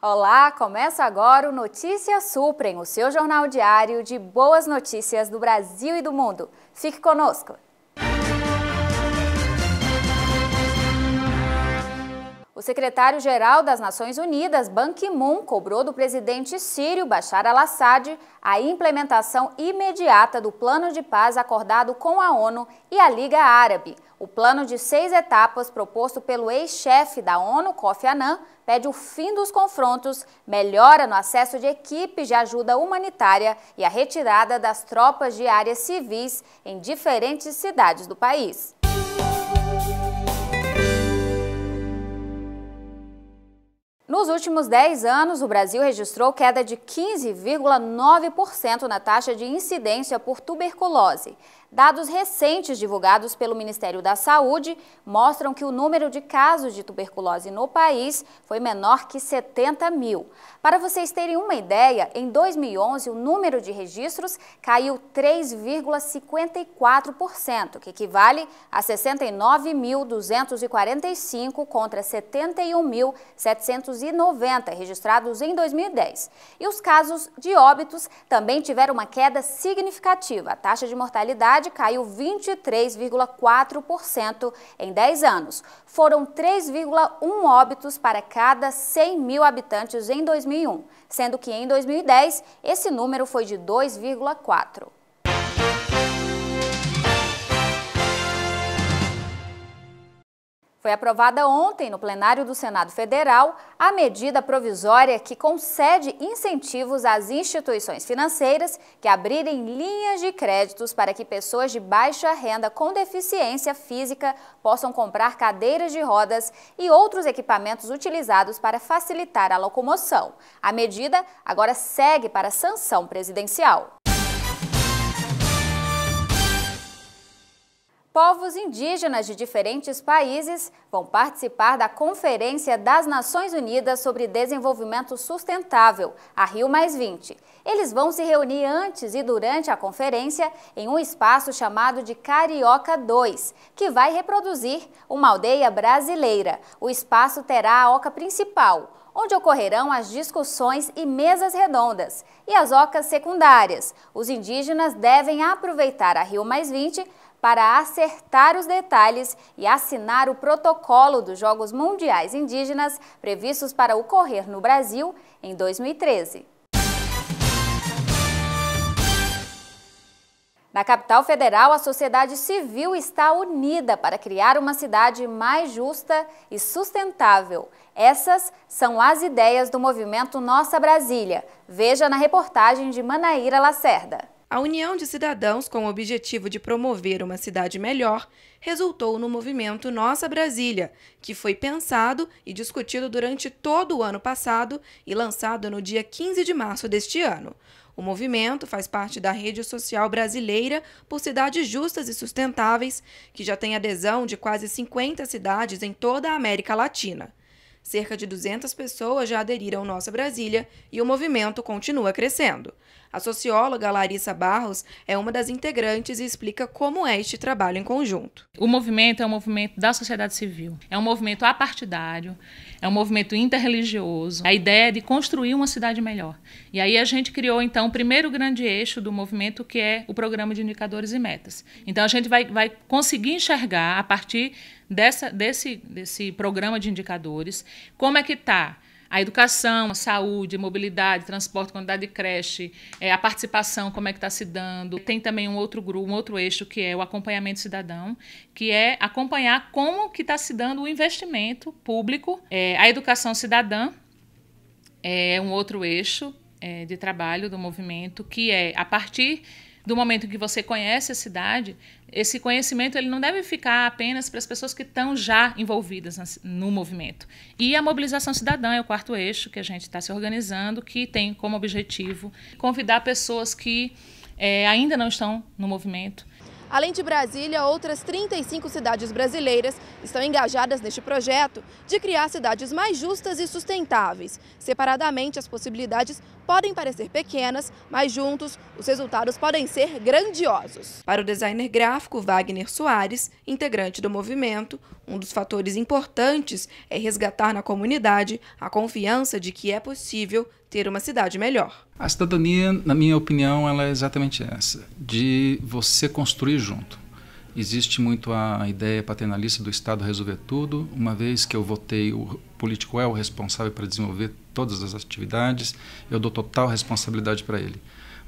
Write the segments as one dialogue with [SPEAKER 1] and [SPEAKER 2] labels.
[SPEAKER 1] Olá, começa agora o Notícias Suprem, o seu jornal diário de boas notícias do Brasil e do mundo. Fique conosco! secretário-geral das Nações Unidas, Ban Ki-moon, cobrou do presidente sírio Bashar al-Assad a implementação imediata do plano de paz acordado com a ONU e a Liga Árabe. O plano de seis etapas proposto pelo ex-chefe da ONU, Kofi Annan, pede o fim dos confrontos, melhora no acesso de equipes de ajuda humanitária e a retirada das tropas de áreas civis em diferentes cidades do país. Nos últimos 10 anos, o Brasil registrou queda de 15,9% na taxa de incidência por tuberculose. Dados recentes divulgados pelo Ministério da Saúde mostram que o número de casos de tuberculose no país foi menor que 70 mil. Para vocês terem uma ideia, em 2011 o número de registros caiu 3,54%, que equivale a 69.245 contra 71.700 290 registrados em 2010. E os casos de óbitos também tiveram uma queda significativa. A taxa de mortalidade caiu 23,4% em 10 anos. Foram 3,1 óbitos para cada 100 mil habitantes em 2001, sendo que em 2010 esse número foi de 2,4. Foi aprovada ontem no plenário do Senado Federal a medida provisória que concede incentivos às instituições financeiras que abrirem linhas de créditos para que pessoas de baixa renda com deficiência física possam comprar cadeiras de rodas e outros equipamentos utilizados para facilitar a locomoção. A medida agora segue para sanção presidencial. povos indígenas de diferentes países vão participar da Conferência das Nações Unidas sobre Desenvolvimento Sustentável, a Rio Eles vão se reunir antes e durante a conferência em um espaço chamado de Carioca 2, que vai reproduzir uma aldeia brasileira. O espaço terá a oca principal, onde ocorrerão as discussões e mesas redondas, e as ocas secundárias. Os indígenas devem aproveitar a Rio para acertar os detalhes e assinar o protocolo dos Jogos Mundiais Indígenas previstos para ocorrer no Brasil em 2013. Na capital federal, a sociedade civil está unida para criar uma cidade mais justa e sustentável. Essas são as ideias do movimento Nossa Brasília. Veja na reportagem de Manaíra
[SPEAKER 2] Lacerda. A união de cidadãos com o objetivo de promover uma cidade melhor resultou no movimento Nossa Brasília, que foi pensado e discutido durante todo o ano passado e lançado no dia 15 de março deste ano. O movimento faz parte da rede social brasileira por cidades justas e sustentáveis, que já tem adesão de quase 50 cidades em toda a América Latina. Cerca de 200 pessoas já aderiram ao Nossa Brasília e o movimento continua crescendo. A socióloga Larissa Barros é uma das integrantes e explica como é este trabalho em conjunto.
[SPEAKER 3] O movimento é um movimento da sociedade civil, é um movimento apartidário, é um movimento interreligioso. A ideia é de construir uma cidade melhor. E aí a gente criou, então, o primeiro grande eixo do movimento, que é o programa de indicadores e metas. Então a gente vai, vai conseguir enxergar a partir dessa, desse, desse programa de indicadores, como é que está a educação, a saúde, mobilidade, transporte, quantidade de creche, é, a participação, como é que está se dando. Tem também um outro grupo, um outro eixo que é o acompanhamento cidadão, que é acompanhar como que está se dando o investimento público, é, a educação cidadã é um outro eixo é, de trabalho do movimento que é a partir do momento que você conhece a cidade, esse conhecimento ele não deve ficar apenas para as pessoas que estão já envolvidas no movimento. E a mobilização cidadã é o quarto eixo que a gente está se organizando, que tem como objetivo convidar pessoas que é, ainda não estão no movimento
[SPEAKER 2] Além de Brasília, outras 35 cidades brasileiras estão engajadas neste projeto de criar cidades mais justas e sustentáveis. Separadamente, as possibilidades podem parecer pequenas, mas juntos os resultados podem ser grandiosos. Para o designer gráfico Wagner Soares, integrante do movimento, um dos fatores importantes é resgatar na comunidade a confiança de que é possível ter uma cidade melhor.
[SPEAKER 3] A cidadania, na minha opinião, ela é exatamente essa, de você construir junto. Existe muito a ideia paternalista do Estado resolver tudo, uma vez que eu votei, o político é o responsável para desenvolver todas as atividades, eu dou total responsabilidade para ele.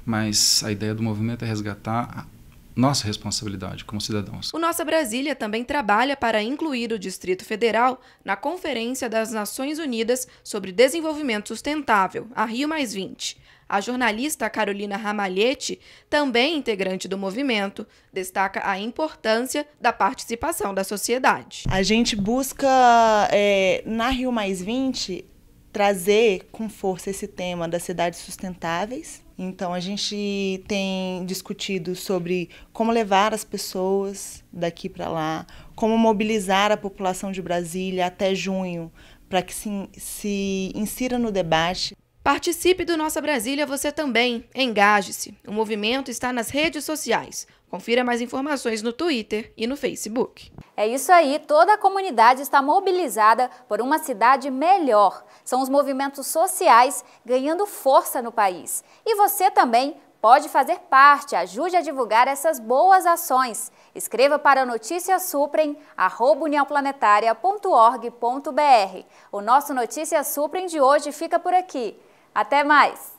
[SPEAKER 3] Mas a ideia do movimento é resgatar nossa responsabilidade como cidadãos.
[SPEAKER 2] O Nossa Brasília também trabalha para incluir o Distrito Federal na Conferência das Nações Unidas sobre Desenvolvimento Sustentável, a Rio A jornalista Carolina Ramalhete, também integrante do movimento, destaca a importância da participação da sociedade.
[SPEAKER 3] A gente busca, é, na Rio trazer com força esse tema das cidades sustentáveis. Então, a gente tem discutido sobre como levar as pessoas daqui para lá, como mobilizar a população de Brasília até junho para que se,
[SPEAKER 2] se insira no debate. Participe do Nossa Brasília você também. Engaje-se. O movimento está nas redes sociais. Confira mais informações no Twitter e no Facebook. É isso aí, toda a comunidade está mobilizada por uma cidade melhor.
[SPEAKER 1] São os movimentos sociais ganhando força no país. E você também pode fazer parte, ajude a divulgar essas boas ações. Escreva para Notícias Suprem, O nosso Notícias Suprem de hoje fica por aqui. Até mais!